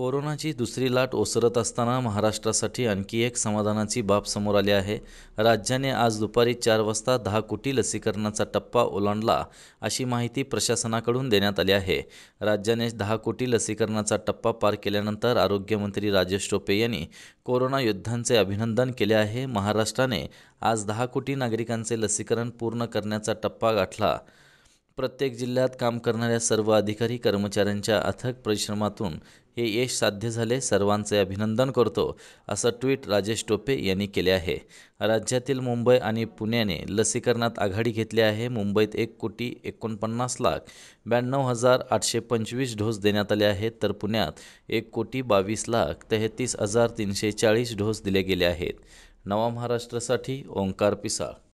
कोरोनाची दुसरी लाट ओसरत असताना महाराष्ट्रासाठी आणखी एक समाधानाची बाब समोर आली आहे राज्याने आज दुपारी चार वाजता दहा कोटी लसीकरणाचा टप्पा ओलांडला अशी माहिती प्रशासनाकडून देण्यात आली आहे राज्याने दहा कोटी लसीकरणाचा टप्पा पार केल्यानंतर आरोग्यमंत्री राजेश टोपे यांनी कोरोना योद्ध्यांचे अभिनंदन केले आहे महाराष्ट्राने आज दहा कोटी नागरिकांचे लसीकरण पूर्ण करण्याचा टप्पा गाठला प्रत्येक जिल्ह्यात काम करणाऱ्या सर्व अधिकारी कर्मचाऱ्यांच्या अथक परिश्रमातून हे यश साध्य झाले सर्वांचे अभिनंदन करतो असं ट्विट राजेश टोपे यांनी केले आहे राज्यातील मुंबई आणि पुण्याने लसीकरणात आघाडी घेतली आहे मुंबईत एक कोटी एकोणपन्नास लाख ब्याण्णव हजार आठशे पंचवीस डोस देण्यात आले आहेत तर पुण्यात एक कोटी बावीस लाख तेहतीस हजार तीनशे चाळीस डोस दिले गेले आहेत नवा महाराष्ट्रासाठी ओंकार पिसाळ